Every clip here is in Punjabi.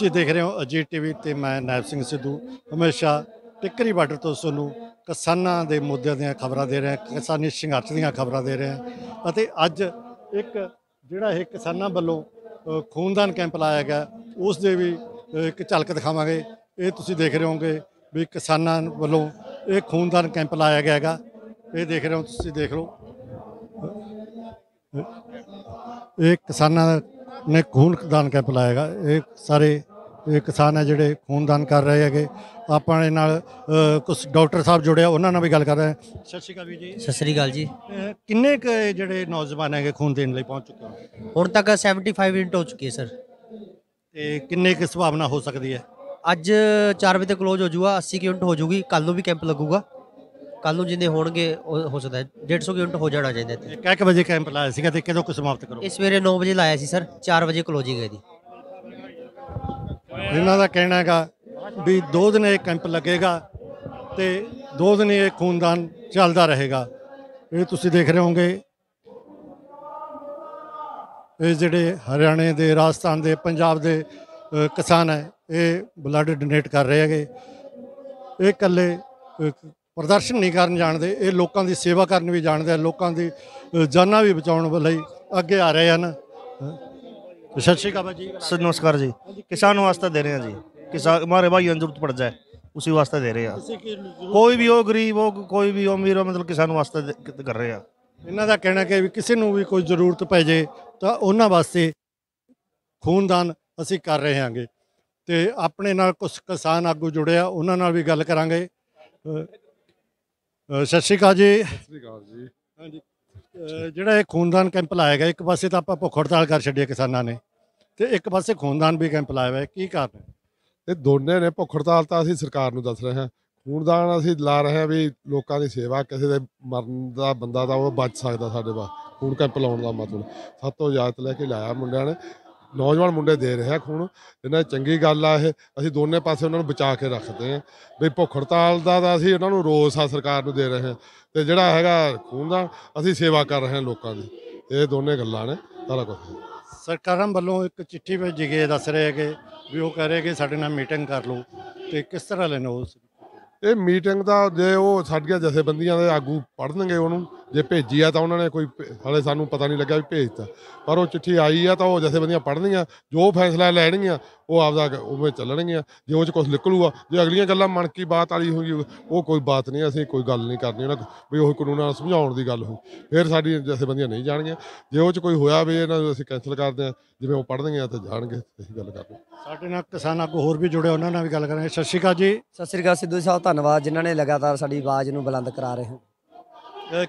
ਜੀ ਦੇਖ ਰਹੇ ਹੋ ਅਜੀਤ ਟੀਵੀ ਤੇ ਮੈਂ ਨਾਇਬ ਸਿੰਘ ਸਿੱਧੂ ਹਮੇਸ਼ਾ ਟਿੱਕਰੀ ਬਾਰਡਰ ਤੋਂ ਤੁਹਾਨੂੰ ਕਿਸਾਨਾਂ ਦੇ ਮੁੱਦਿਆਂ ਦੀਆਂ ਖਬਰਾਂ ਦੇ ਰਿਹਾ ਕਿਸਾਨੀ ਸੰਘਰਸ਼ ਦੀਆਂ ਖਬਰਾਂ ਦੇ ਰਿਹਾ ਅਤੇ ਅੱਜ ਇੱਕ ਜਿਹੜਾ ਇਹ ਕਿਸਾਨਾਂ ਵੱਲੋਂ ਖੂਨਦਾਨ ਕੈਂਪ ਲਾਇਆ ਗਿਆ ਉਸ ਦੇ ਵੀ ਇੱਕ ਝਲਕ ਦਿਖਾਵਾਂਗੇ ਇਹ ਤੁਸੀਂ ਦੇਖ ਰਹੇ ਹੋਗੇ ਵੀ ਕਿਸਾਨਾਂ ਵੱਲੋਂ ਇਹ ਖੂਨਦਾਨ ਕੈਂਪ ਲਾਇਆ ਗਿਆ ਹੈਗਾ ਇਹ ਦੇਖ ਰਹੇ ਹੋ ਤੁਸੀਂ ਦੇਖ ਲਓ ਇਹ ਕਿਸਾਨਾਂ ਨੇ ਖੂਨਦਾਨ ਕੈਂਪ ਲਾਇਆ ਹੈਗਾ ਇਹ ਸਾਰੇ ਇਹ ਕਿਸਾਨ ਹੈ ਜਿਹੜੇ ਖੂਨਦਾਨ ਕਰ ਰਹੇ ਹੈਗੇ ਆਪਾਂ ਦੇ ਨਾਲ ਕੁਝ ਡਾਕਟਰ ਸਾਹਿਬ ਜੁੜੇ ਆ ਉਹਨਾਂ ਨਾਲ ਵੀ ਗੱਲ ਕਰ ਰਹੇ ਹਾਂ ਸਤਿ ਸ਼੍ਰੀ ਅਕਾਲ ਵੀ ਜੀ ਸਤਿ ਸ੍ਰੀ ਅਕਾਲ ਜੀ ਕਿੰਨੇ ਕ ਜਿਹੜੇ ਨੌਜਵਾਨ ਹੈਗੇ ਖੂਨ ਦੇਣ ਲਈ ਪਹੁੰਚ ਚੁੱਕੇ ਹੁਣ ਤੱਕ 75 ਮਿੰਟ ਹੋ ਚੁੱਕੇ ਸਰ ਤੇ ਕਿੰਨੇ ਕ ਸੰਭਾਵਨਾ ਹੋ ਸਕਦੀ ਹੈ ਅੱਜ 4 ਵਜੇ ਤੇ ਕਲੋਜ਼ ਹੋ ਜਾਊਗਾ 80 ਕਿੰਟ ਹੋ ਜਾਊਗੀ ਕੱਲ ਨੂੰ ਵੀ ਕੈਂਪ ਲੱਗੂਗਾ ਕੱਲ ਨੂੰ ਜਿੰਨੇ ਹੋਣਗੇ ਉਹ ਹੋ ਸਕਦਾ ਹੈ 150 ਕਿੰਟ ਹੋ ਜਾਣਾ ਚਾਹੀਦਾ ਇੱਥੇ। ਕਿਹ ਕਹਿ ਵਜੇ ਕੈਂਪ ਲਾਇਆ ਸੀਗਾ ਤੇ ਕਦੋਂ ਕੁ ਸਮਾਪਤ ਕਰੋ ਇਸ ਸਵੇਰੇ 9 ਵਜੇ ਲਾਇਆ ਸੀ ਸਰ 4 ਵਜੇ ਕਲੋਜ਼ਿੰਗ ਹੈ ਦੀ ਇਹਨਾਂ ਦਾ ਕਹਿਣਾ ਹੈਗਾ ਵੀ ਦੋ ਦਿਨ ਇਹ ਕੈਂਪ ਲੱਗੇਗਾ ਤੇ ਦੋ ਦਿਨ ਇਹ ਖੂਨਦਾਨ ਚੱਲਦਾ ਰਹੇਗਾ ਇਹ ਤੁਸੀਂ ਦੇਖ ਰਹੇ ਹੋਗੇ ਇਹ ਜਿਹੜੇ ਹਰਿਆਣੇ ਦੇ ਰਾਜਸਥਾਨ ਦੇ ਪੰਜਾਬ ਦੇ ਕਿਸਾਨ ਹੈ ਇਹ ਬਲੱਡ ਡੋਨੇਟ ਕਰ ਰਹੇ ਹੈਗੇ ਇਹ ਇਕੱਲੇ ਪ੍ਰਦਰਸ਼ਨ ਨਹੀਂ ਕਰਨ ਜਾਣਦੇ ਇਹ ਲੋਕਾਂ ਦੀ ਸੇਵਾ ਕਰਨ ਵੀ ਜਾਣਦੇ ਆ ਲੋਕਾਂ ਦੀ ਜਾਨਾਂ ਵੀ ਬਚਾਉਣ ਲਈ ਅੱਗੇ ਆ ਰਹੇ ਹਨ सत श्रीकाल जी सर नमस्कार जी किसानों ਵਾਸਤਾ ਦੇ ਰਹੇ ਆ ਜੀ ਕਿਸਾਨ ਮਾਰੇ ਭਾਈ जरूरत पड़ ਪੜ ਜਾਏ ਉਸੇ दे ਦੇ ਰਹੇ कोई ਕੋਈ ਵੀ ਉਹ ਗਰੀਬ ਉਹ ਕੋਈ ਵੀ ਅਮੀਰ ਉਹ ਮਤਲਬ ਕਿਸਾਨ ਵਾਸਤੇ ਕਰ ਰਹੇ ਆ ਇਹਨਾਂ ਦਾ ਕਹਿਣਾ ਕਿ ਵੀ ਕਿਸੇ ਨੂੰ ਵੀ ਕੋਈ ਜ਼ਰੂਰਤ ਪੈ ਜੇ ਤਾਂ ਉਹਨਾਂ ਵਾਸਤੇ ਖੂਨਦਾਨ ਅਸੀਂ ਕਰ ਰਹੇ ਹਾਂਗੇ ਤੇ ਆਪਣੇ ਨਾਲ ਕੁਝ ਕਿਸਾਨ ਆਗੂ ਜੁੜਿਆ ਉਹਨਾਂ ਨਾਲ ਵੀ ਗੱਲ ਕਰਾਂਗੇ ਸਤਿ ਸ਼੍ਰੀ ਅਕਾਲ ਜੀ ਸਤਿ ਸ੍ਰੀ ਅਕਾਲ ਜੀ ਹਾਂਜੀ ਜਿਹੜਾ ਇਹ ਖੂਨਦਾਨ ਕੈਂਪ ਲਾਇਆ ਗਿਆ ਇੱਕ ਪਾਸੇ ਤਾਂ ਆਪਾਂ ਭੁੱਖ ਹੜਤਾਲ ਕਰ ਛੱਡੀ ਕਿਸਾਨਾਂ ਨੇ ਤੇ ਇੱਕ ਪਾਸੇ ਖੂਨਦਾਨ ਵੀ ਕੈਂਪ ਲਾਇਆ ਹੋਇਆ ਕੀ ਕਾਰਨ ਹੈ ਇਹ ਦੋਨੇ ਨੇ ਭੁੱਖ ਹੜਤਾਲ ਤਾਂ ਅਸੀਂ ਸਰਕਾਰ ਨੂੰ ਦੱਸ ਰਹੇ ਹਾਂ ਖੂਨਦਾਨ ਅਸੀਂ ਲਾ ਰਹੇ ਹਾਂ ਵੀ ਲੋਕਾਂ ਦੀ ਸੇਵਾ ਕਿਸੇ ਦੇ ਮਰਨ ਦਾ ਬੰਦਾ ਦਾ ਉਹ ਬਚ ਸਕਦਾ ਸਾਡੇ ਵਾ ਖੂਨ ਕੈਂਪ ਲਾਉਣ ਦਾ ਮਤਲਬ ਸਭ ਤੋਂ ਇਜਾਜ਼ਤ ਲੈ ਕੇ ਲਾਇਆ ਮੁੰਡਿਆਂ ਨੇ ਨੌਜਵਾਨ ਮੁੰਡੇ ਦੇ ਰਿਹਾ ਖੂਨ ਇਹਨਾਂ ਚੰਗੀ ਗੱਲ ਆ ਇਹ ਅਸੀਂ ਦੋਨੇ ਪਾਸੇ ਉਹਨਾਂ ਨੂੰ ਬਚਾ ਕੇ ਰੱਖਦੇ ਆਂ ਵੀ ਭੁੱਖ ਹੜਤਾਲ ਦਾ ਅਸੀਂ ਉਹਨਾਂ ਨੂੰ ਰੋਸ ਆ ਸਰਕਾਰ ਨੂੰ ਦੇ ਰਹੇ ਹਾਂ ਤੇ ਜਿਹੜਾ ਹੈਗਾ ਖੂਨ ਦਾ ਅਸੀਂ ਸੇਵਾ ਕਰ ਰਹੇ ਹਾਂ ਲੋਕਾਂ ਦੀ ਇਹ ਦੋਨੇ ਗੱਲਾਂ ਨੇ ਸਾਰਾ ਕੁਝ ਸਰਕਾਰਾਂ ਵੱਲੋਂ ਇੱਕ ਚਿੱਠੀ ਭੇਜੀ ਗਈ ਦੱਸ ਰਹੇ ਕਿ ਵੀ ਉਹ ਕਹ ਰਹੇ ਕਿ ਸਾਡੇ ਨਾਲ ਮੀਟਿੰਗ ਕਰ ਲਓ ਤੇ ਕਿਸ ਤਰ੍ਹਾਂ ਲੈਣਾ ਉਸ ਇਹ ਮੀਟਿੰਗ ਦਾ ਜੇ ਉਹ ਸਾਡੀਆਂ ਜਥੇਬੰਦੀਆਂ ਦੇ ਆਗੂ ਪੜਨਗੇ ਉਹਨੂੰ ਜੇ ਭੇਜੀ ਆ ਤਾਂ ਉਹਨਾਂ ਨੇ ਕੋਈ ਹਲੇ ਸਾਨੂੰ ਪਤਾ ਨਹੀਂ ਲੱਗਾ ਵੀ ਭੇਜਤਾ ਪਰ ਉਹ ਚਿੱਠੀ ਆਈ ਆ ਤਾਂ ਉਹ ਬੰਦੀਆਂ ਪੜਨੀਆਂ ਜੋ ਫੈਸਲਾ ਲੈਣੀਆਂ ਉਹ ਆਪਦਾ ਉਵੇਂ ਚੱਲਣਗੀਆਂ ਜੇ ਉਹ ਚ ਕੁਝ ਨਿਕਲੂਗਾ ਜੇ ਅਗਲੀਆਂ ਗੱਲਾਂ ਮਨ ਕੀ ਬਾਤ ਵਾਲੀ ਹੋਈ ਉਹ ਕੋਈ ਬਾਤ ਨਹੀਂ ਅਸੀਂ ਕੋਈ ਗੱਲ ਨਹੀਂ ਕਰਨੀ ਉਹਨਾਂ ਵੀ ਉਹ ਕਾਨੂੰਨਾਂ ਨਾਲ ਸਮਝਾਉਣ ਦੀ ਗੱਲ ਹੋਈ ਫਿਰ ਸਾਡੀ ਬੰਦੀਆਂ ਨਹੀਂ ਜਾਣਗੀਆਂ ਜੇ ਉਹ ਚ ਕੋਈ ਹੋਇਆ ਵੀ ਇਹਨਾਂ ਨੂੰ ਅਸੀਂ ਕੈਨਸਲ ਕਰਦੇ ਆ ਜਿਵੇਂ ਉਹ ਪੜ੍ਹਨਗੀਆਂ ਤਾਂ ਜਾਣਗੇ ਅਸੀਂ ਗੱਲ ਕਰਦੇ ਸਾਡੇ ਨਾਲ ਕਿਸਾਨ ਆਗੂ ਹੋਰ ਵੀ ਜੁੜੇ ਉਹਨਾਂ ਨਾਲ ਵੀ ਗੱਲ ਕਰਾਂਗੇ ਸਤਿ ਸ਼੍ਰੀ ਅਕਾਲ ਜੀ ਸਤਿ ਸ਼੍ਰੀ ਅਕਾਲ ਸਿੱਧੂ ਸਾਹਿਬ ਧੰਨਵਾਦ ਜਿਨ੍ਹਾਂ ਨੇ ਲਗਾਤਾਰ ਸਾਡੀ ਆਵਾਜ਼ ਨੂੰ ਬੁਲੰਦ ਕਰਾ ਰਹੇ ਹੋ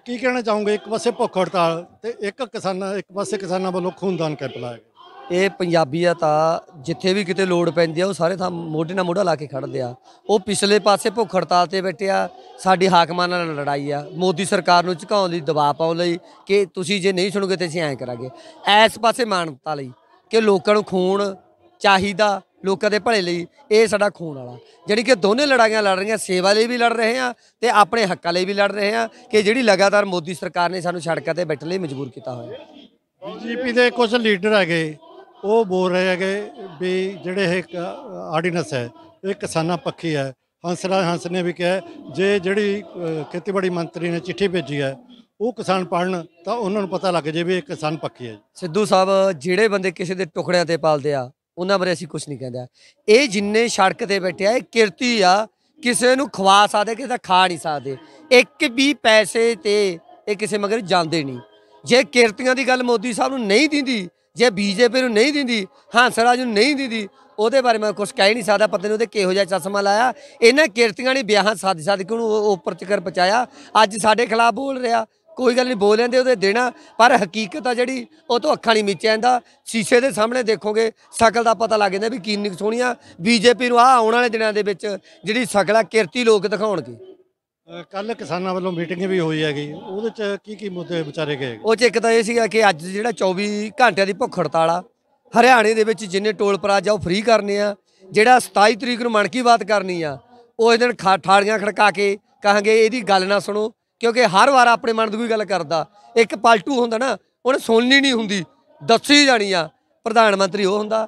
ਕੀ ਕਹਿਣਾ ਚਾਹੋਗੇ ਇੱਕ ਪਾਸੇ ਭੁੱਖ ਹੜਤਾਲ ਤੇ ਇੱਕ ਕਿਸਾਨਾਂ ਇੱਕ ਪਾਸੇ ਕਿਸਾਨਾਂ ਵੱਲੋਂ ਖੂਨਦਾਨ ਕੈਂਪ ਲਾਇਆ ਇਹ ਪੰਜਾਬੀਅਤ ਆ ਜਿੱਥੇ ਵੀ ਕਿਤੇ ਲੋੜ ਪੈਂਦੀ ਆ ਉਹ ਸਾਰੇ ਥਾਂ ਮੋਢੇ ਨਾਲ ਮੋਢਾ ਲਾ ਕੇ ਖੜਦੇ ਆ ਉਹ ਪਿਛਲੇ ਪਾਸੇ ਭੁੱਖ ਹੜਤਾਲ ਤੇ ਬੈਠੇ ਆ ਸਾਡੀ ਹਾਕਮਾਂ ਨਾਲ ਲੜਾਈ ਆ ਮੋਦੀ ਸਰਕਾਰ ਨੂੰ ਝੁਕਾਉਣ ਲਈ ਦਬਾਅ ਪਾਉਣ ਲਈ ਕਿ ਤੁਸੀਂ ਜੇ ਨਹੀਂ ਸੁਣੋਗੇ ਤੇ ਅਸੀਂ ਐਂ ਕਰਾਂਗੇ ਐਸ ਪਾਸੇ ਮਾਨਤਾ ਲਈ ਕਿ ਲੋਕਾਂ ਨੂੰ ਖੂਨ ਚਾਹੀਦਾ ਲੋਕਾਂ ਦੇ ਭਲੇ ਲਈ ਇਹ ਸਾਡਾ ਖੂਨ ਵਾਲਾ ਜਿਹੜੀ ਕਿ ਦੋਨੇ ਲੜਾਈਆਂ ਲੜ ਰਹੀਆਂ ਸੇਵਾ ਲਈ ਵੀ ਲੜ ਰਹੇ ਆ ਤੇ ਆਪਣੇ ਹੱਕਾਂ ਲਈ ਵੀ ਲੜ ਰਹੇ ਆ ਕਿ ਜਿਹੜੀ ਲਗਾਤਾਰ ਮੋਦੀ ਸਰਕਾਰ ਨੇ ਸਾਨੂੰ ਸੜਕਾਂ ਤੇ ਬੈਠਣ ਲਈ ਮਜਬੂਰ ਕੀਤਾ ਹੋਇਆ ਬੀਜੇਪੀ ਦੇ ਕੁਝ ਲੀਡਰ ਹੈਗੇ ਉਹ ਬੋਲ ਰਹੇ ਹੈਗੇ ਵੀ ਜਿਹੜੇ ਇਹ ਆਰਡੀਨੈਂਸ ਹੈ ਇਹ ਕਿਸਾਨਾਂ ਪੱਖੀ ਹੈ ਹੰਸਰਾ ਹੰਸ ਨੇ ਵੀ ਕਿਹਾ ਜੇ ਜਿਹੜੀ ਖੇਤੀਬਾੜੀ ਮੰਤਰੀ ਨੇ ਚਿੱਠੀ ਭੇਜੀ ਹੈ ਉਹ ਕਿਸਾਨ ਪੜਨ ਤਾਂ ਉਹਨਾਂ ਨੂੰ ਪਤਾ ਲੱਗ ਜੇ ਵੀ ਇਹ ਕਿਸਾਨ ਪੱਖੀ ਹੈ ਸਿੱਧੂ ਸਾਹਿਬ ਜਿਹੜੇ ਬੰਦੇ ਕਿਸੇ ਦੇ ਟੁਕੜਿਆਂ ਤੇ ਪਾਲਦੇ ਆ ਉਹਨਾਂ ਬਾਰੇ ਅਸੀਂ ਕੁਝ ਨਹੀਂ ਕਹਿੰਦਾ ਇਹ ਜਿੰਨੇ ਸੜਕ ਤੇ ਬੈਠੇ ਆ ਇਹ ਕਿਰਤੀ ਆ ਕਿਸੇ ਨੂੰ ਖਵਾ ਸਕਦੇ ਕਿਸੇ ਦਾ ਖਾ ਨਹੀਂ ਸਕਦੇ ਇੱਕ ਵੀ ਪੈਸੇ ਤੇ ਇਹ ਕਿਸੇ ਮਗਰ ਜਾਂਦੇ ਨਹੀਂ ਜੇ ਕਿਰਤੀਆਂ ਦੀ ਗੱਲ ਮੋਦੀ ਸਾਹਿਬ ਨੂੰ ਨਹੀਂ ਦਿੰਦੀ ਜੇ ਬੀਜੇਪੀ ਨੂੰ ਨਹੀਂ ਦਿੰਦੀ ਹਾਂਸਰਾਜ ਨੂੰ ਨਹੀਂ ਦਿੰਦੀ ਉਹਦੇ ਬਾਰੇ ਮੈਂ ਕੁਝ ਕਹਿ ਨਹੀਂ ਸਕਦਾ ਪਤਾ ਨਹੀਂ ਉਹਦੇ ਕਿਹੋ ਜਿਹਾ ਚਸ਼ਮਾ ਲਾਇਆ ਇਹਨਾਂ ਕਿਰਤੀਆਂ ਨੇ ਵਿਆਹਾਂ ਸਾਦੀ ਕਿਉਂ ਉਹ ਉੱਪਰ ਚਕਰ ਪਚਾਇਆ ਅੱਜ ਸਾਡੇ ਖਿਲਾਫ ਬੋਲ ਰਿਹਾ ਕੋਈ ਗੱਲ ਨਹੀਂ ਬੋਲ ਲੈਂਦੇ ਉਹਦੇ ਦੇਣਾ ਪਰ ਹਕੀਕਤ ਆ ਜਿਹੜੀ ਉਹ ਤੋਂ ਅੱਖਾਂ ਨਹੀਂ ਮੀਚਿਆ ਜਾਂਦਾ ਸ਼ੀਸ਼ੇ ਦੇ ਸਾਹਮਣੇ ਦੇਖੋਗੇ ਸ਼ਕਲ ਦਾ ਪਤਾ ਲੱਗ ਜਾਂਦਾ ਵੀ ਕਿੰਨੀ ਸੋਹਣੀਆਂ ਬੀਜੇਪੀ ਨੂੰ ਆ ਆਉਣ ਵਾਲੇ ਦਿਨਾਂ ਦੇ ਵਿੱਚ ਜਿਹੜੀ ਸ਼ਕਲਾ ਕਿਰਤੀ ਲੋਕ ਦਿਖਾਉਣਗੇ ਕੱਲ ਕਿਸਾਨਾਂ ਵੱਲੋਂ ਮੀਟਿੰਗ ਵੀ ਹੋਈ ਹੈਗੀ ਉਹਦੇ ਚ ਕੀ ਕੀ ਮੁੱਦੇ ਵਿਚਾਰੇ ਗਏ ਉਹ ਚ ਇੱਕ ਤਾਂ ਇਹ ਸੀਗਾ ਕਿ ਅੱਜ ਜਿਹੜਾ 24 ਘੰਟਿਆਂ ਦੀ ਭੁੱਖ ਹੜਤਾਲ ਆ ਹਰਿਆਣੇ ਦੇ ਵਿੱਚ ਜਿੰਨੇ ਟੋਲ ਪਲਾਜ਼ਾ ਉਹ ਫ੍ਰੀ ਕਰਨੇ ਆ ਜਿਹੜਾ 27 ਤਰੀਕ ਨੂੰ ਮਣ ਕੀ ਬਾਤ ਕਰਨੀ ਆ ਉਹ ਇਸ ਦਿਨ ਠਾੜੀਆਂ ਖੜਕਾ ਕੇ ਕਹਾਂਗੇ ਇਹਦੀ ਗੱਲ ਨਾ ਸੁਣੋ ਕਿਉਂਕਿ ਹਰ ਵਾਰ ਆਪਣੇ ਮਨ ਦੀ ਕੋਈ ਗੱਲ ਕਰਦਾ ਇੱਕ ਪਲਟੂ ਹੁੰਦਾ ਨਾ ਉਹਨੇ ਸੁਣਨੀ ਨਹੀਂ ਹੁੰਦੀ ਦੱਸੀ ਜਾਣੀ ਆ ਪ੍ਰਧਾਨ ਮੰਤਰੀ ਉਹ ਹੁੰਦਾ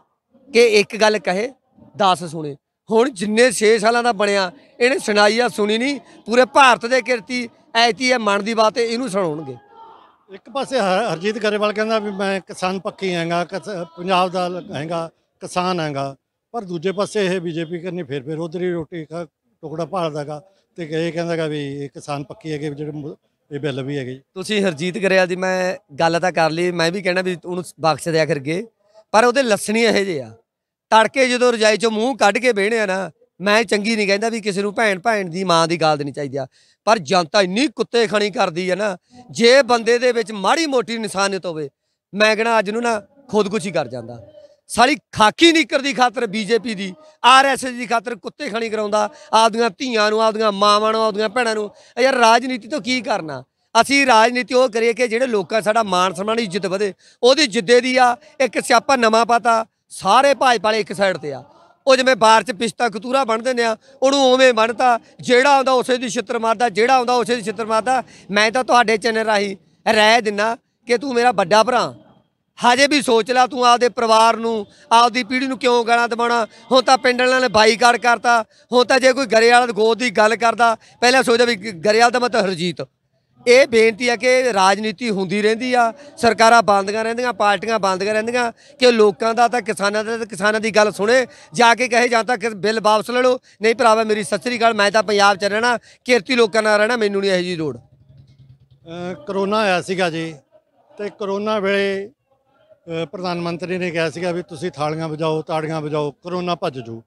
ਕਿ ਇੱਕ ਗੱਲ ਕਹੇ 10 ਸੁਣੇ ਹੁਣ ਜਿੰਨੇ 6 ਸਾਲਾਂ ਦਾ ਬਣਿਆ ਇਹਨੇ ਸੁਣਾਈ ਆ ਸੁਣੀ ਨਹੀਂ ਪੂਰੇ ਭਾਰਤ ਦੇ ਕਿਰਤੀ ਐਤੀ ਹੈ ਮਨ ਦੀ ਬਾਤ ਇਹਨੂੰ ਸੁਣਾਉਣਗੇ ਇੱਕ ਪਾਸੇ ਹਰਜੀਤ ਗਰੇਵਾਲ ਕਹਿੰਦਾ ਵੀ ਮੈਂ ਕਿਸਾਨ ਪੱਕੀ ਆਂਗਾ ਪੰਜਾਬ ਦਾ ਹੈਗਾ ਕਿਸਾਨ ਆਂਗਾ ਪਰ ਦੂਜੇ ਪਾਸੇ ਇਹ ਬੀਜੇਪੀ ਕਰਨੀ ਫਿਰ ਫਿਰ ਉਧਰੀ ਰੋਟੀ ਦਾ ਟੁਕੜਾ ਭਾਲਦਾਗਾ ਤੇ ਕਹਿੰਦਾ ਕਹਿੰਦਾਗਾ ਵੀ ਇਹ ਕਿਸਾਨ ਪੱਕੀ ਹੈਗੇ ਜਿਹੜੇ ਇਹ ਬਿੱਲ ਵੀ ਹੈਗੇ ਤੁਸੀਂ ਹਰਜੀਤ ਗਰੇਵਾਲ ਦੀ ਮੈਂ ਗੱਲ ਤਾਂ ਕਰ ਲਈ ਮੈਂ ਵੀ ਕਹਿਣਾ ਵੀ ਉਹਨੂੰ ਬਖਸ਼ ਦਿਆ ਕਰਕੇ ਪਰ ਉਹਦੇ ਲੱਸਣੀ ਇਹੋ ਜਿਹੇ ਆ ਤੜਕੇ ਜਦੋਂ ਰਜਾਈ ਚੋਂ ਮੂੰਹ ਕੱਢ ਕੇ ਬਹਿਣੇ ਆ ਨਾ ਮੈਂ ਚੰਗੀ ਨਹੀਂ ਕਹਿੰਦਾ ਵੀ ਕਿਸੇ ਨੂੰ ਭੈਣ ਭੈਣ ਦੀ ਮਾਂ ਦੀ ਗਾਲ ਦੇਣੀ ਚਾਹੀਦੀ ਆ ਪਰ ਜਨਤਾ ਇੰਨੀ ਕੁੱਤੇ ਖਣੀ ਕਰਦੀ ਆ ਨਾ ਜੇ ਬੰਦੇ ਦੇ ਵਿੱਚ ਮਾੜੀ ਮੋਟੀ ਇਨਸਾਨੀਅਤ ਹੋਵੇ ਮੈਂ ਕਹਿੰਦਾ ਅੱਜ ਨੂੰ ਨਾ ਖੁਦਕੁਸ਼ੀ ਕਰ ਜਾਂਦਾ ਸਾਲੀ ਖਾਕੀ ਨਿਕਰ ਦੀ ਖਾਤਰ ਬੀਜੇਪੀ ਦੀ ਆਰਐਸਐਸ ਦੀ ਖਾਤਰ ਕੁੱਤੇ ਖਣੀ ਕਰਾਉਂਦਾ ਆਪਦੀਆਂ ਧੀਆਂ ਨੂੰ ਆਪਦੀਆਂ ਮਾਵਾਂ ਨੂੰ ਆਪਦੀਆਂ ਭੈਣਾਂ ਨੂੰ ਯਾਰ ਰਾਜਨੀਤੀ ਤੋਂ ਕੀ ਕਰਨਾ ਅਸੀਂ ਰਾਜਨੀਤੀ ਉਹ ਕਰੀਏ ਕਿ ਜਿਹੜੇ ਲੋਕਾਂ ਸਾਡਾ ਮਾਣ ਸਨਮਾਨ ਇੱਜ਼ਤ ਵਧੇ ਉਹਦੀ ਜਿੱਦੇ ਦੀ ਆ ਇੱਕ ਸਿਆਪਾ ਨਵਾਂ ਪਤਾ ਸਾਰੇ ਭਾਜਪਾ ਵਾਲੇ ਇੱਕ ਸਾਈਡ ਤੇ ਆ ਉਹ ਜਿਵੇਂ ਬਾਹਰ ਚ ਪਿਸਤਾ ਖਤੂਰਾ ਬਣ ਦਿੰਦੇ ਆ ਉਹਨੂੰ ਉਵੇਂ ਬਣਤਾ ਜਿਹੜਾ ਆਉਂਦਾ ਉਸੇ ਦੀ ਛਿੱਤਰ ਮਾਰਦਾ ਜਿਹੜਾ ਆਉਂਦਾ ਉਸੇ ਦੀ ਛਿੱਤਰ ਮਾਰਦਾ ਮੈਂ ਤਾਂ ਤੁਹਾਡੇ ਚੈਨਲ ਰਾਹੀਂ ਰਹਿ ਦਿੰਨਾ ਕਿ ਤੂੰ ਮੇਰਾ ਵੱਡਾ ਭਰਾ ਹਜੇ ਵੀ ਸੋਚ ਲੈ ਤੂੰ ਆਪਦੇ ਪਰਿਵਾਰ ਨੂੰ ਆਪਦੀ ਪੀੜ੍ਹੀ ਨੂੰ ਕਿਉਂ ਗਾਲਾਂ ਦਵਾਉਣਾ ਹੁਣ ਤਾਂ ਪਿੰਡ ਵਾਲਿਆਂ ਨੇ ਬਾਈਕਾਟ ਕਰਤਾ ਹੁਣ ਤਾਂ ਜੇ ਕੋਈ ਗਰੇ ਵਾਲਾ ਗੋਦ ਦੀ ਗੱਲ ਕਰਦਾ ਪਹਿਲਾਂ ਸੋਚਦਾ ਵੀ ਗਰੇ ਵਾਲਾ ਦਾ ਮਤ ਹਰਜੀਤ ਇਹ ਬੇਨਤੀ ਆ ਕਿ ਰਾਜਨੀਤੀ ਹੁੰਦੀ ਰਹਿੰਦੀ ਆ ਸਰਕਾਰਾਂ ਬੰਦਗਾ ਰਹਿੰਦੀਆਂ ਪਾਰਟੀਆਂ ਬੰਦਗਾ ਰਹਿੰਦੀਆਂ ਕਿ ਲੋਕਾਂ ਦਾ ਤਾਂ ਕਿਸਾਨਾਂ ਦਾ ਤਾਂ ਕਿਸਾਨਾਂ ਦੀ ਗੱਲ ਸੁਣੇ ਜਾ ਕੇ ਕਹੇ ਜਾਂ ਤਾਂ ਬਿੱਲ ਵਾਪਸ ਲੈ ਲਓ ਨਹੀਂ ਭਰਾਵਾ ਮੇਰੀ ਸੱਚੀ ਗੱਲ ਮੈਂ ਤਾਂ ਪੰਜਾਬ 'ਚ ਰਹਿਣਾ ਕਿਰਤੀ ਲੋਕਾਂ ਨਾਲ ਰਹਿਣਾ ਮੈਨੂੰ ਨਹੀਂ ਇਹ ਜੀ ਲੋੜ ਕਰੋਨਾ ਆਇਆ ਸੀਗਾ ਜੀ ਤੇ ਕਰੋਨਾ ਵੇਲੇ ਪ੍ਰਧਾਨ ਮੰਤਰੀ ਨੇ ਕਿਹਾ ਸੀਗਾ ਵੀ ਤੁਸੀਂ ਥਾਲੀਆਂ ਵਜਾਓ ਤਾੜੀਆਂ ਵਜਾਓ ਕਰੋਨਾ ਭੱਜ ਜੂ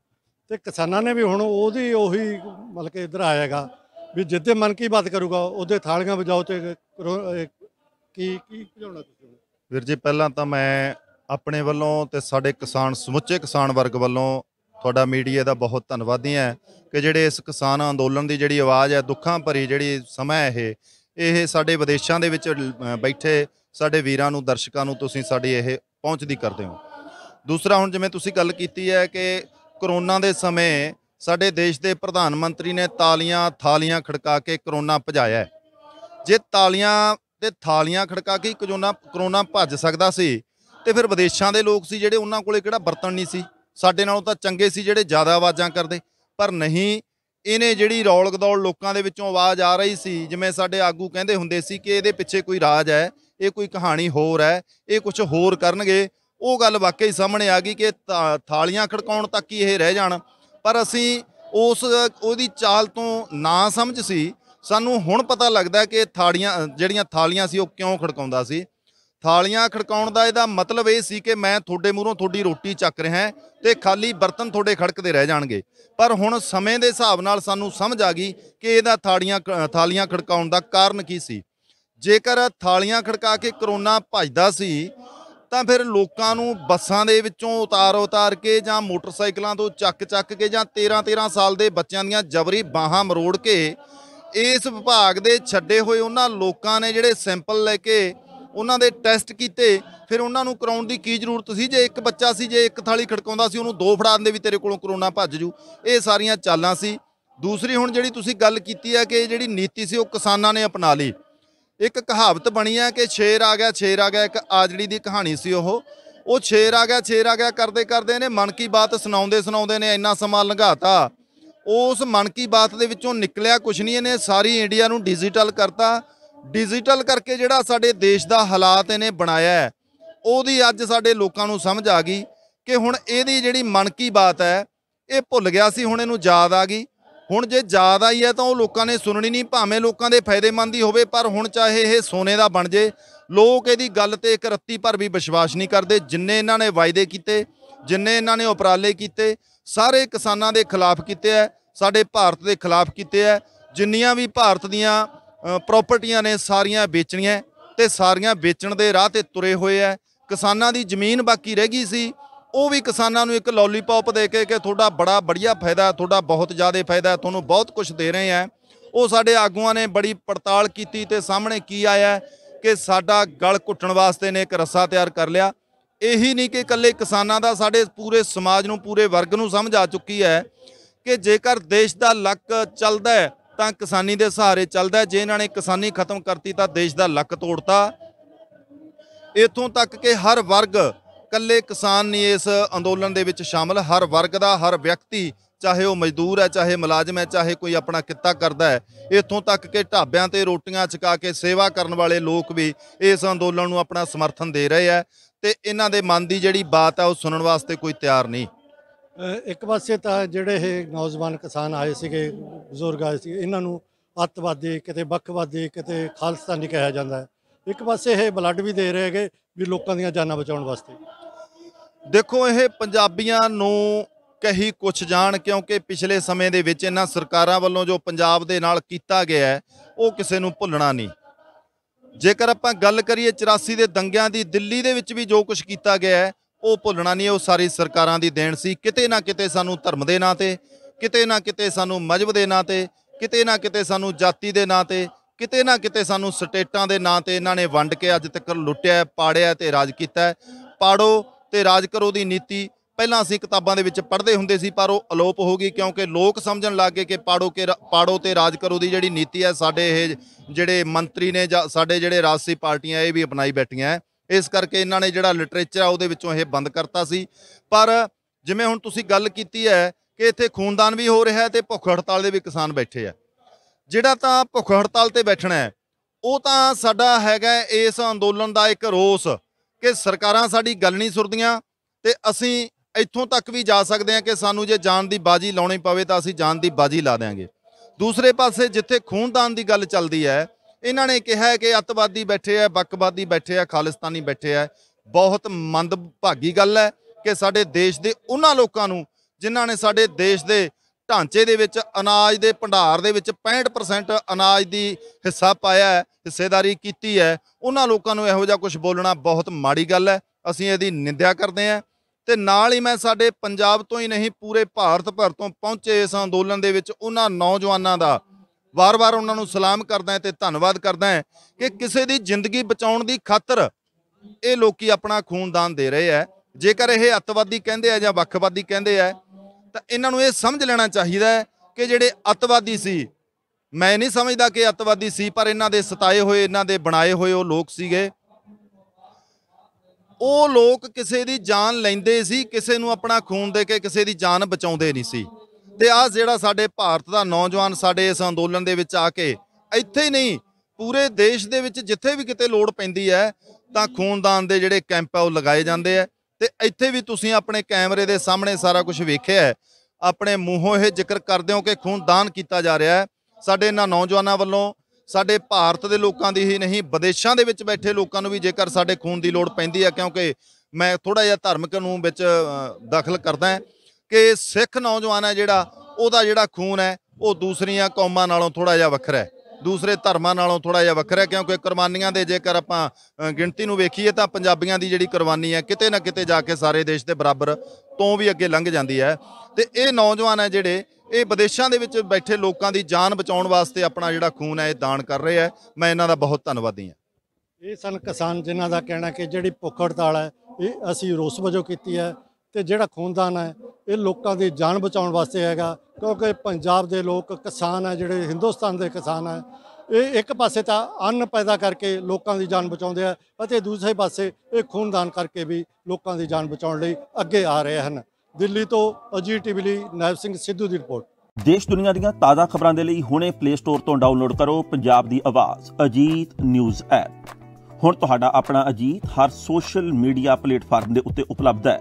ਤੇ ਕਿਸਾਨਾਂ ਨੇ ਵੀ ਹੁਣ ਉਹਦੀ ਉਹੀ ਮਤਲਬ ਕਿ ਇਧਰ ਆਏਗਾ ਵੀ ਜਿੱਦੇ ਮਨ ਕੀ ਬਾਤ ਕਰੂਗਾ ਉਹਦੇ ਥਾਲੀਆਂ ਵਜਾਓ ਤੇ ਕੀ ਕੀ ਭਜਾਉਣਾ ਤੁਸੀਂ ਵੀਰ ਜੀ ਪਹਿਲਾਂ ਤਾਂ ਮੈਂ ਆਪਣੇ ਵੱਲੋਂ ਤੇ ਸਾਡੇ ਕਿਸਾਨ ਸਮੁੱਚੇ ਕਿਸਾਨ ਵਰਗ ਵੱਲੋਂ ਤੁਹਾਡਾ ਮੀਡੀਆ ਦਾ ਬਹੁਤ ਧੰਨਵਾਦੀ ਹਾਂ ਕਿ ਜਿਹੜੇ ਇਸ ਕਿਸਾਨ ਅੰਦੋਲਨ ਦੀ ਜਿਹੜੀ ਆਵਾਜ਼ ਹੈ ਦੁੱਖਾਂ ਭਰੀ ਜਿਹੜੀ ਸਮਾਂ ਇਹ ਇਹ ਸਾਡੇ ਵਿਦੇਸ਼ਾਂ ਦੇ ਵਿੱਚ ਬੈਠੇ ਸਾਡੇ ਵੀਰਾਂ ਨੂੰ ਦਰਸ਼ਕਾਂ ਨੂੰ ਤੁਸੀਂ ਸਾਡੀ ਇਹ ਪਹੁੰਚਦੀ ਕਰਦੇ ਹੋ ਦੂਸਰਾ ਹੁਣ ਜਿਵੇਂ ਤੁਸੀਂ ਗੱਲ ਕੀਤੀ ਹੈ ਕਿ ਕਰੋਨਾ ਦੇ ਸਮੇਂ ਸਾਡੇ ਦੇਸ਼ ਦੇ ਪ੍ਰਧਾਨ ਮੰਤਰੀ ਨੇ ਤਾਲੀਆਂ ਥਾਲੀਆਂ ਖੜਕਾ ਕੇ ਕਰੋਨਾ ਭਜਾਇਆ ਜੇ ਤਾਲੀਆਂ ਤੇ ਥਾਲੀਆਂ ਖੜਕਾ ਕੇ ਕਰੋਨਾ ਕਰੋਨਾ ਭੱਜ ਸਕਦਾ ਸੀ ਤੇ ਫਿਰ ਵਿਦੇਸ਼ਾਂ ਦੇ ਲੋਕ ਸੀ ਜਿਹੜੇ ਉਹਨਾਂ ਕੋਲੇ ਕਿਹੜਾ ਬਰਤਨ ਨਹੀਂ ਸੀ ਸਾਡੇ ਨਾਲੋਂ ਤਾਂ ਚੰਗੇ ਸੀ ਜਿਹੜੇ ਜ਼ਿਆਦਾ ਆਵਾਜ਼ਾਂ ਕਰਦੇ ਪਰ ਨਹੀਂ ਇਹਨੇ ਜਿਹੜੀ ਰੌਲਕ ਦੌੜ ਲੋਕਾਂ ਦੇ ਵਿੱਚੋਂ ਆਵਾਜ਼ ਆ ਰਹੀ ਸੀ ਜਿਵੇਂ ਸਾਡੇ ਆਗੂ ਕਹਿੰਦੇ ਹੁੰਦੇ ਸੀ ਕਿ ਇਹਦੇ ਪਿੱਛੇ ਕੋਈ ਰਾਜ ਹੈ ਇਹ ਕੋਈ ਕਹਾਣੀ ਹੋਰ ਹੈ ਇਹ ਕੁਝ ਹੋਰ ਕਰਨਗੇ ਉਹ ਗੱਲ ਵਾਕਈ ਸਾਹਮਣੇ ਆ ਗਈ ਕਿ ਥਾਲੀਆਂ ਖੜਕਾਉਣ ਤੱਕ ਹੀ ਇਹ ਰਹਿ ਜਾਣ ਪਰ ਅਸੀਂ ਉਸ ਉਹਦੀ ਚਾਲ ਤੋਂ ਨਾ ਸਮਝ ਸੀ ਸਾਨੂੰ ਹੁਣ ਪਤਾ ਲੱਗਦਾ ਕਿ ਥਾੜੀਆਂ ਜਿਹੜੀਆਂ ਥਾਲੀਆਂ ਸੀ ਉਹ ਕਿਉਂ ਖੜਕਾਉਂਦਾ ਸੀ ਥਾਲੀਆਂ ਖੜਕਾਉਣ ਦਾ ਇਹਦਾ ਮਤਲਬ ਇਹ ਸੀ ਕਿ ਮੈਂ ਤੁਹਾਡੇ ਮੂਹਰੋਂ ਤੁਹਾਡੀ ਰੋਟੀ ਚੱਕ ਰਿਹਾ ਤੇ ਖਾਲੀ ਬਰਤਨ ਤੁਹਾਡੇ ਖੜਕਦੇ ਰਹਿ ਜਾਣਗੇ ਪਰ ਹੁਣ ਸਮੇਂ ਦੇ ਹਿਸਾਬ ਨਾਲ ਸਾਨੂੰ ਸਮਝ ਆ ਗਈ ਕਿ ਇਹਦਾ ਥਾਲੀਆਂ ਥਾਲੀਆਂ ਖੜਕਾਉਣ ਦਾ ਕਾਰਨ ਕੀ ਸੀ ਜੇਕਰ ਥਾਲੀਆਂ ਖੜਕਾ ਕੇ ਕਰੋਨਾ ਭਜਦਾ ਸੀ ਤਾਂ ਫਿਰ ਲੋਕਾਂ ਨੂੰ ਬੱਸਾਂ ਦੇ ਵਿੱਚੋਂ ਉਤਾਰ-ਉਤਾਰ ਕੇ ਜਾਂ ਮੋਟਰਸਾਈਕਲਾਂ ਤੋਂ ਚੱਕ-ਚੱਕ ਕੇ ਜਾਂ 13-13 ਸਾਲ ਦੇ ਬੱਚਿਆਂ ਦੀਆਂ ਜਬਰੀ ਬਾਹਾਂ ਮਰੋੜ ਕੇ ਇਸ ਵਿਭਾਗ ਦੇ ਛੱਡੇ ਹੋਏ ਉਹਨਾਂ ਲੋਕਾਂ ਨੇ ਜਿਹੜੇ ਸੈਂਪਲ ਲੈ ਕੇ ਉਹਨਾਂ ਦੇ ਟੈਸਟ ਕੀਤੇ ਫਿਰ ਉਹਨਾਂ ਨੂੰ ਕਰਾਉਣ ਦੀ ਕੀ ਜ਼ਰੂਰਤ ਸੀ ਜੇ ਇੱਕ ਬੱਚਾ ਸੀ ਜੇ ਇੱਕ ਥਾਲੀ ਖੜਕਾਉਂਦਾ ਸੀ ਉਹਨੂੰ ਦੋ ਫੜਾਉਣ ਦੇ ਵੀ ਤੇਰੇ ਕੋਲੋਂ ਕਰੋਨਾ ਭੱਜ ਜੂ ਇਹ ਸਾਰੀਆਂ ਚਾਲਾਂ ਸੀ ਦੂਸਰੀ ਹੁਣ ਜਿਹੜੀ ਤੁਸੀਂ ਗੱਲ ਕੀਤੀ ਹੈ ਕਿ ਜਿਹੜੀ ਨੀਤੀ ਸੀ ਉਹ ਕਿਸਾਨਾਂ ਨੇ ਅਪਣਾ ਲਈ ਇੱਕ ਕਹਾਵਤ ਬਣੀ ਹੈ ਕਿ ਛੇਰ ਆ ਗਿਆ ਛੇਰ ਆ ਗਿਆ ਇੱਕ ਆਜੜੀ ਦੀ ਕਹਾਣੀ ਸੀ ਉਹ ਉਹ ਛੇਰ ਆ ਗਿਆ ਛੇਰ ਆ ਗਿਆ ਕਰਦੇ ਕਰਦੇ ਨੇ ਮਨ ਕੀ ਬਾਤ ਸੁਣਾਉਂਦੇ ਸੁਣਾਉਂਦੇ ਨੇ ਇੰਨਾ ਸਮਾਂ ਲੰਘਾਤਾ ਉਸ ਮਨ ਕੀ ਬਾਤ ਦੇ ਵਿੱਚੋਂ ਨਿਕਲਿਆ ਕੁਛ ਨਹੀਂ ਇਹਨੇ ਸਾਰੀ ਇੰਡੀਆ ਨੂੰ ਡਿਜੀਟਲ ਕਰਤਾ ਡਿਜੀਟਲ ਕਰਕੇ ਜਿਹੜਾ ਸਾਡੇ ਦੇਸ਼ ਦਾ ਹਾਲਾਤ ਇਹਨੇ ਬਣਾਇਆ ਉਹਦੀ ਅੱਜ ਸਾਡੇ ਲੋਕਾਂ ਨੂੰ ਸਮਝ ਆ ਗਈ ਕਿ ਹੁਣ ਇਹਦੀ ਜਿਹੜੀ ਮਨ ਕੀ ਬਾਤ ਹੈ ਇਹ ਭੁੱਲ ਗਿਆ ਸੀ ਹੁਣ ਇਹਨੂੰ ਯਾਦ ਆ ਗਈ ਹੁਣ ਜੇ ਯਾਦ ਆਈ ਹੈ ਤਾਂ ਉਹ ਲੋਕਾਂ ਨੇ ਸੁਣਨੀ ਨਹੀਂ ਭਾਵੇਂ ਲੋਕਾਂ ਦੇ ਫਾਇਦੇਮੰਦ ਹੀ ਹੋਵੇ ਪਰ ਹੁਣ ਚਾਹੇ ਇਹ ਸੋਨੇ ਦਾ ਬਣ ਜੇ ਲੋਕ ਇਹਦੀ ਗੱਲ ਤੇ ਇੱਕ ਰੱਤੀ ਪਰ ਵੀ ਵਿਸ਼ਵਾਸ ਨਹੀਂ ਕਰਦੇ ਜਿੰਨੇ ਇਹਨਾਂ ਨੇ ਵਾਅਦੇ ਕੀਤੇ ਜਿੰਨੇ ਇਹਨਾਂ ਨੇ ਉਪਰਾਲੇ ਕੀਤੇ ਸਾਰੇ ਕਿਸਾਨਾਂ ਦੇ ਖਿਲਾਫ ਕੀਤੇ ਐ ਸਾਡੇ ਭਾਰਤ ਦੇ ਖਿਲਾਫ ਕੀਤੇ ਐ ਜਿੰਨੀਆਂ ਵੀ ਭਾਰਤ ਦੀਆਂ ਪ੍ਰਾਪਰਟੀਆਂ ਨੇ ਸਾਰੀਆਂ ਵੇਚਣੀਆਂ ਤੇ ਸਾਰੀਆਂ ਵੇਚਣ ਦੇ ਰਾਹ ਤੇ ਤੁਰੇ ਹੋਏ ਐ ਕਿਸਾਨਾਂ ਦੀ ਜ਼ਮੀਨ ਬਾਕੀ ਰਹਿ ਗਈ ਸੀ ਉਹ ਵੀ ਕਿਸਾਨਾਂ ਨੂੰ ਇੱਕ ਲੋਲੀਪੌਪ ਦੇ ਕੇ ਕਿ ਤੁਹਾਡਾ ਬੜਾ ਬੜੀਆ ਫਾਇਦਾ ਤੁਹਾਡਾ ਬਹੁਤ ਜ਼ਿਆਦਾ ਫਾਇਦਾ ਤੁਹਾਨੂੰ ਬਹੁਤ ਕੁਝ ਦੇ ਰਹੇ ਆ ਉਹ ਸਾਡੇ ਆਗੂਆਂ ਨੇ ਬੜੀ ਪੜਤਾਲ ਕੀਤੀ ਤੇ ਸਾਹਮਣੇ ਕੀ ਆਇਆ ਕਿ ਸਾਡਾ ਗਲ ਘੁੱਟਣ ਵਾਸਤੇ ਨੇ ਇੱਕ ਰੱਸਾ ਤਿਆਰ ਕਰ ਲਿਆ ਇਹੀ ਨਹੀਂ ਕਿ ਇਕੱਲੇ ਕਿਸਾਨਾਂ ਦਾ ਸਾਡੇ ਪੂਰੇ ਸਮਾਜ ਨੂੰ ਪੂਰੇ ਵਰਗ ਨੂੰ ਸਮਝ ਆ ਚੁੱਕੀ ਹੈ ਕਿ ਜੇਕਰ ਦੇਸ਼ ਦਾ ਲੱਕ ਚੱਲਦਾ ਹੈ ਤਾਂ ਕਿਸਾਨੀ ਦੇ ਸਹਾਰੇ ਚੱਲਦਾ ਜੇ ਇਹਨਾਂ ਨੇ ਕਿਸਾਨੀ ਖਤਮ ਕਰਤੀ ਤਾਂ ਦੇਸ਼ ਦਾ ਲੱਕ ਤੋੜਤਾ ਇਥੋਂ ਤੱਕ ਕਿ ਹਰ ਵਰਗ ਕੱਲੇ ਕਿਸਾਨ ਨਹੀਂ ਇਸ ਅੰਦੋਲਨ ਦੇ ਵਿੱਚ ਸ਼ਾਮਲ ਹਰ ਵਰਗ ਦਾ ਹਰ ਵਿਅਕਤੀ ਚਾਹੇ ਉਹ ਮਜ਼ਦੂਰ ਹੈ ਚਾਹੇ ਮੁਲਾਜ਼ਮ ਹੈ ਚਾਹੇ ਕੋਈ ਆਪਣਾ ਕਿੱਤਾ ਕਰਦਾ ਹੈ ਇਥੋਂ ਤੱਕ ਕਿ ਢਾਬਿਆਂ ਤੇ ਰੋਟੀਆਂ ਚਕਾ ਕੇ ਸੇਵਾ ਕਰਨ ਵਾਲੇ ਲੋਕ ਵੀ ਇਸ ਅੰਦੋਲਨ ਨੂੰ ਆਪਣਾ ਸਮਰਥਨ ਦੇ ਰਹੇ ਹੈ ਤੇ ਇਹਨਾਂ ਦੇ ਮਨ ਦੀ ਜਿਹੜੀ ਬਾਤ ਹੈ ਉਹ ਸੁਣਨ ਵਾਸਤੇ ਕੋਈ ਤਿਆਰ ਨਹੀਂ ਇੱਕ ਪਾਸੇ ਤਾਂ ਜਿਹੜੇ ਇਹ ਨੌਜਵਾਨ ਕਿਸਾਨ ਆਏ ਸੀਗੇ ਬਜ਼ੁਰਗ ਆਏ ਸੀ ਇਹਨਾਂ ਨੂੰ ਅੱਤਵਾਦੀ ਕਿਤੇ ਵੱਖਵਾਦੀ ਕਿਤੇ ਖਾਲਸਤਾਨੀ ਕਿਹਾ ਜਾਂਦਾ ਹੈ ਇੱਕ ਪਾਸੇ ਇਹ ਬਲੱਡ ਵੀ ਦੇ ਰਹੇਗੇ ਵੀ ਲੋਕਾਂ ਦੀਆਂ ਜਾਨਾਂ ਬਚਾਉਣ ਵਾਸਤੇ ਦੇਖੋ ਇਹ ਪੰਜਾਬੀਆਂ ਨੂੰ ਕਹੀ ਕੁਛ ਜਾਣ ਕਿਉਂਕਿ ਪਿਛਲੇ ਸਮੇਂ ਦੇ ਵਿੱਚ ਇਹਨਾਂ ਸਰਕਾਰਾਂ ਵੱਲੋਂ ਜੋ ਪੰਜਾਬ ਦੇ ਨਾਲ ਕੀਤਾ ਗਿਆ ਉਹ ਕਿਸੇ ਨੂੰ ਭੁੱਲਣਾ ਨਹੀਂ ਜੇਕਰ ਆਪਾਂ ਗੱਲ ਕਰੀਏ 84 ਦੇ ਦੰਗਿਆਂ ਦੀ ਦਿੱਲੀ ਦੇ ਵਿੱਚ ਵੀ ਜੋ ਕੁਝ ਕੀਤਾ ਗਿਆ ਹੈ ਉਹ ਭੁੱਲਣਾ ਨਹੀਂ ਉਹ ਸਾਰੀ ਸਰਕਾਰਾਂ ਦੀ ਦੇਣ ਸੀ ਕਿਤੇ ਨਾ ਕਿਤੇ ਸਾਨੂੰ ਧਰਮ ਦੇ ਨਾਂ ਤੇ ਕਿਤੇ ਨਾ ਕਿਤੇ ਸਾਨੂੰ ਮਜਬ ਦੇ ਨਾਂ ਤੇ ਕਿਤੇ ਨਾ ਕਿਤੇ ਸਾਨੂੰ ਜਾਤੀ ਦੇ ਨਾਂ ਤੇ ਕਿਤੇ ਨਾ ਕਿਤੇ ਸਾਨੂੰ ਸਟੇਟਾਂ ਦੇ ਨਾਂ ਤੇ ਇਹਨਾਂ ਨੇ ਵੰਡ ਕੇ ਅੱਜ ਤੱਕ ਲੁੱਟਿਆ ਪਾੜਿਆ ਤੇ ਰਾਜ ਕੀਤਾ ਪਾੜੋ ਤੇ ਰਾਜ ਕਰੋ ਦੀ ਨੀਤੀ ਪਹਿਲਾਂ ਅਸੀਂ ਕਿਤਾਬਾਂ ਦੇ ਵਿੱਚ ਪੜ੍ਹਦੇ ਹੁੰਦੇ ਸੀ ਪਰ ਉਹ ਅਲੋਪ ਹੋ ਗਈ ਕਿਉਂਕਿ ਲੋਕ ਸਮਝਣ ਲੱਗ ਗਏ ਕਿ ਪਾੜੋ ਕੇ ਪਾੜੋ ਤੇ ਰਾਜ ਕਰੋ ਦੀ ਜਿਹੜੀ ਨੀਤੀ ਹੈ ਸਾਡੇ ਇਹ ਜਿਹੜੇ ਮੰਤਰੀ ਨੇ ਜਾਂ ਸਾਡੇ ਜਿਹੜੇ ਰਾਜਸੀ ਪਾਰਟੀਆਂ ਇਹ ਵੀ ਅਪਣਾਈ ਬੈਠੀਆਂ ਇਸ ਕਰਕੇ ਇਹਨਾਂ ਨੇ ਜਿਹੜਾ ਲਿਟਰੇਚਰ ਆ ਉਹਦੇ ਵਿੱਚੋਂ ਇਹ ਬੰਦ ਕਰਤਾ ਸੀ ਪਰ ਜਿਵੇਂ ਹੁਣ ਤੁਸੀਂ ਗੱਲ ਕੀਤੀ ਹੈ ਕਿ ਇੱਥੇ ਖੂਨਦਾਨ ਵੀ ਹੋ ਰਿਹਾ ਤੇ ਭੁੱਖ ਹੜਤਾਲ ਦੇ ਵੀ ਕਿਸਾਨ ਬੈਠੇ ਆ ਜਿਹੜਾ ਤਾਂ ਭੁੱਖ ਹੜਤਾਲ ਤੇ ਬੈਠਣਾ ਹੈ ਉਹ ਤਾਂ ਸਾਡਾ ਹੈਗਾ ਇਸ ਅੰਦੋਲਨ ਦਾ ਇੱਕ ਰੋਸ ਕਿ ਸਰਕਾਰਾਂ ਸਾਡੀ ਗੱਲ ਨਹੀਂ ਸੁਣਦੀਆਂ ਤੇ ਅਸੀਂ ਇੱਥੋਂ ਤੱਕ ਵੀ ਜਾ ਸਕਦੇ ਹਾਂ ਕਿ ਸਾਨੂੰ ਜੇ ਜਾਨ ਦੀ ਬਾਜੀ ਲਾਉਣੀ ਪਵੇ ਤਾਂ ਅਸੀਂ ਜਾਨ ਦੀ ਬਾਜੀ ਲਾ ਦੇਾਂਗੇ ਦੂਸਰੇ ਪਾਸੇ ਜਿੱਥੇ ਖੂਨਦਾਨ ਦੀ ਗੱਲ ਚੱਲਦੀ ਹੈ ਇਹਨਾਂ ਨੇ ਕਿਹਾ ਕਿ ਅੱਤਵਾਦੀ ਬੈਠੇ ਆ ਬੱਕਵਾਦੀ ਬੈਠੇ ਆ ਖਾਲਿਸਤਾਨੀ ਬੈਠੇ ਆ ਬਹੁਤ ਮੰਦ ਭਾਗੀ ਗੱਲ ਹੈ ਕਿ ਸਾਡੇ ਦੇਸ਼ ਦੇ ਉਹਨਾਂ ਲੋਕਾਂ ਨੂੰ ਜਿਨ੍ਹਾਂ ਨੇ ਸਾਡੇ ਦੇਸ਼ ਦੇ ਢਾਂਚੇ ਦੇ ਵਿੱਚ ਅਨਾਜ ਦੇ ਭੰਡਾਰ ਦੇ ਵਿੱਚ 65% ਅਨਾਜ ਦੀ ਹਿੱਸਾ ਪਾਇਆ ਹੈ ਹਿੱਸੇਦਾਰੀ ਕੀਤੀ ਹੈ ਉਹਨਾਂ ਲੋਕਾਂ ਨੂੰ ਇਹੋ ਜਿਹਾ ਕੁਝ ਬੋਲਣਾ ਬਹੁਤ ਮਾੜੀ ਗੱਲ ਹੈ ਅਸੀਂ ਇਹਦੀ ਨਿੰਦਿਆ ਕਰਦੇ ਹਾਂ ਤੇ ਨਾਲ ਹੀ ਮੈਂ ਸਾਡੇ ਪੰਜਾਬ ਤੋਂ ਹੀ ਨਹੀਂ ਪੂਰੇ ਭਾਰਤ ਭਰ ਤੋਂ ਪਹੁੰਚੇ ਇਸ ਅੰਦੋਲਨ ਦੇ ਵਿੱਚ ਉਹਨਾਂ ਨੌਜਵਾਨਾਂ ਦਾ ਵਾਰ-ਵਾਰ ਉਹਨਾਂ ਨੂੰ ਸਲਾਮ ਕਰਦਾ ਤੇ ਧੰਨਵਾਦ ਕਰਦਾ ਹਾਂ ਕਿ ਕਿਸੇ ਦੀ ਜ਼ਿੰਦਗੀ ਬਚਾਉਣ ਦੀ ਖਾਤਰ ਇਹ ਲੋਕੀ ਆਪਣਾ ਖੂਨਦਾਨ ਦੇ ਰਹੇ ਹੈ ਜੇਕਰ ਇਹ ਅਤਵਾਦੀ ਕਹਿੰਦੇ ਆ ਜਾਂ ਵੱਖਵਾਦੀ ਕਹਿੰਦੇ ਆ ਤਾਂ ਇਹਨਾਂ ਨੂੰ ਇਹ ਸਮਝ ਲੈਣਾ ਚਾਹੀਦਾ ਹੈ ਕਿ ਜਿਹੜੇ ਅਤਵਾਦੀ ਸੀ ਮੈਂ ਨਹੀਂ ਸਮਝਦਾ ਕਿ ਅਤਵਾਦੀ ਸੀ ਪਰ ਇਹਨਾਂ ਦੇ ਸਤਾਏ ਹੋਏ ਇਹਨਾਂ ਦੇ ਬਣਾਏ ਹੋਏ ਉਹ ਲੋਕ ਸੀਗੇ ਉਹ ਲੋਕ ਕਿਸੇ ਦੀ ਜਾਨ ਲੈਂਦੇ ਸੀ ਕਿਸੇ ਨੂੰ ਆਪਣਾ ਖੂਨ ਦੇ ਕੇ ਕਿਸੇ ਦੀ ਜਾਨ ਬਚਾਉਂਦੇ ਨਹੀਂ ਸੀ ਤੇ ਆ ਜਿਹੜਾ ਸਾਡੇ ਭਾਰਤ ਦਾ ਨੌਜਵਾਨ ਸਾਡੇ ਇਸ ਅੰਦੋਲਨ ਦੇ ਵਿੱਚ ਆ ਕੇ ਇੱਥੇ ਹੀ ਨਹੀਂ ਪੂਰੇ ਦੇਸ਼ ਦੇ ਵਿੱਚ ਜਿੱਥੇ ਵੀ ਕਿਤੇ ਲੋੜ ਪੈਂਦੀ ਹੈ ਤਾਂ ਖੂਨਦਾਨ ਦੇ ਜਿਹੜੇ ਕੈਂਪ ਆ ਉਹ ਲਗਾਏ ਜਾਂਦੇ ਆ ਤੇ ਇੱਥੇ ਵੀ ਤੁਸੀਂ ਆਪਣੇ ਕੈਮਰੇ ਦੇ ਸਾਹਮਣੇ ਸਾਰਾ ਕੁਝ ਵੇਖਿਆ ਆਪਣੇ ਮੂੰਹੋਂ ਇਹ ਜ਼ਿਕਰ ਕਰਦੇ ਹੋ ਕਿ ਖੂਨਦਾਨ ਕੀਤਾ ਜਾ ਰਿਹਾ ਹੈ ਸਾਡੇ ਇਹਨਾਂ ਨੌਜਵਾਨਾਂ ਵੱਲੋਂ ਸਾਡੇ ਭਾਰਤ ਦੇ ਲੋਕਾਂ ਦੀ ਹੀ ਨਹੀਂ ਵਿਦੇਸ਼ਾਂ ਦੇ ਵਿੱਚ ਬੈਠੇ ਲੋਕਾਂ ਨੂੰ ਵੀ ਜੇਕਰ ਸਾਡੇ ਖੂਨ ਦੀ ਲੋੜ ਪੈਂਦੀ ਹੈ ਕਿਉਂਕਿ ਮੈਂ ਥੋੜਾ ਜਿਹਾ ਧਾਰਮਿਕ ਨੂੰ ਵਿੱਚ ਦਖਲ ਕਰਦਾ ਹਾਂ ਕਿ ਸਿੱਖ ਨੌਜਵਾਨ ਹੈ ਜਿਹੜਾ ਉਹਦਾ ਜਿਹੜਾ ਖੂਨ ਹੈ ਉਹ ਦੂਸਰੀਆਂ ਕੌਮਾਂ ਨਾਲੋਂ ਥੋੜਾ ਜਿਹਾ ਵੱਖਰਾ ਹੈ ਦੂਸਰੇ ਧਰਮਾਂ ਨਾਲੋਂ ਥੋੜਾ ਜਿਹਾ ਵੱਖਰਾ ਹੈ ਕਿਉਂਕਿ ਕੁਰਬਾਨੀਆਂ ਦੇ ਜੇਕਰ ਆਪਾਂ ਗਿਣਤੀ ਨੂੰ ਵੇਖੀਏ ਤਾਂ ਪੰਜਾਬੀਆਂ ਦੀ ਜਿਹੜੀ ਕੁਰਬਾਨੀ ਹੈ ਕਿਤੇ ਨਾ ਕਿਤੇ ਜਾ ਕੇ ਸਾਰੇ ਦੇਸ਼ ਦੇ ਬਰਾਬਰ ਤੋਂ ਵੀ ਅੱਗੇ ਲੰਘ ਜਾਂਦੀ ਹੈ ਤੇ ਇਹ ਨੌਜਵਾਨ ਹੈ ਜਿਹੜੇ ਇਹ ਵਿਦੇਸ਼ਾਂ ਦੇ ਵਿੱਚ ਬੈਠੇ ਲੋਕਾਂ ਦੀ ਜਾਨ ਬਚਾਉਣ ਵਾਸਤੇ ਆਪਣਾ ਜਿਹੜਾ ਖੂਨ ਹੈ ਇਹ ਦਾਨ ਕਰ ਰਹੇ ਹੈ ਮੈਂ ਇਹਨਾਂ ਦਾ ਬਹੁਤ ਧੰਨਵਾਦੀ ਹਾਂ ਇਹ ਸਨ ਕਿਸਾਨ ਜਿਨ੍ਹਾਂ ਦਾ ਕਹਿਣਾ ਕਿ ਜਿਹੜੀ ਭੁੱਖ ਹੜਤਾਲ ਹੈ ਇਹ ਅਸੀਂ ਰੋਸ ਵਜੋਂ ਕੀਤੀ ਹੈ ਤੇ ਜਿਹੜਾ ਖੂਨਦਾਨ ਹੈ ਇਹ ਲੋਕਾਂ ਦੀ ਜਾਨ ਬਚਾਉਣ ਵਾਸਤੇ ਹੈਗਾ ਕਿਉਂਕਿ ਪੰਜਾਬ ਦੇ ਲੋਕ ਕਿਸਾਨ ਹੈ ਜਿਹੜੇ ਹਿੰਦੁਸਤਾਨ ਦੇ ਕਿਸਾਨ ਹੈ ਇਹ ਇੱਕ ਪਾਸੇ ਤਾਂ ਅੰਨ ਪੈਦਾ ਕਰਕੇ ਲੋਕਾਂ ਦੀ ਜਾਨ ਬਚਾਉਂਦੇ ਆ ਅਤੇ ਦੂਸਰੇ ਪਾਸੇ ਇਹ ਖੂਨਦਾਨ ਕਰਕੇ ਵੀ ਲੋਕਾਂ ਦੀ ਜਾਨ ਬਚਾਉਣ ਲਈ ਅੱਗੇ ਆ ਰਹੇ ਹਨ ਦਿੱਲੀ ਤੋਂ ਅਜੀਤ ਟੀਵੀ ਲਈ ਨਾਇਬ ਸਿੰਘ ਸਿੱਧੂ ਦੀ ਰਿਪੋਰਟ ਦੇਸ਼ ਦੁਨੀਆ ਦੀਆਂ ਤਾਜ਼ਾ ਖਬਰਾਂ ਦੇ ਲਈ ਹੁਣੇ ਪਲੇ ਸਟੋਰ ਤੋਂ ਡਾਊਨਲੋਡ ਕਰੋ ਪੰਜਾਬ ਦੀ ਆਵਾਜ਼ ਅਜੀਤ ਨਿਊਜ਼ ਐਪ ਹੁਣ ਤੁਹਾਡਾ ਆਪਣਾ ਅਜੀਤ ਹਰ ਸੋਸ਼ਲ ਮੀਡੀਆ ਪਲੇਟਫਾਰਮ ਦੇ ਉੱਤੇ ਉਪਲਬਧ ਹੈ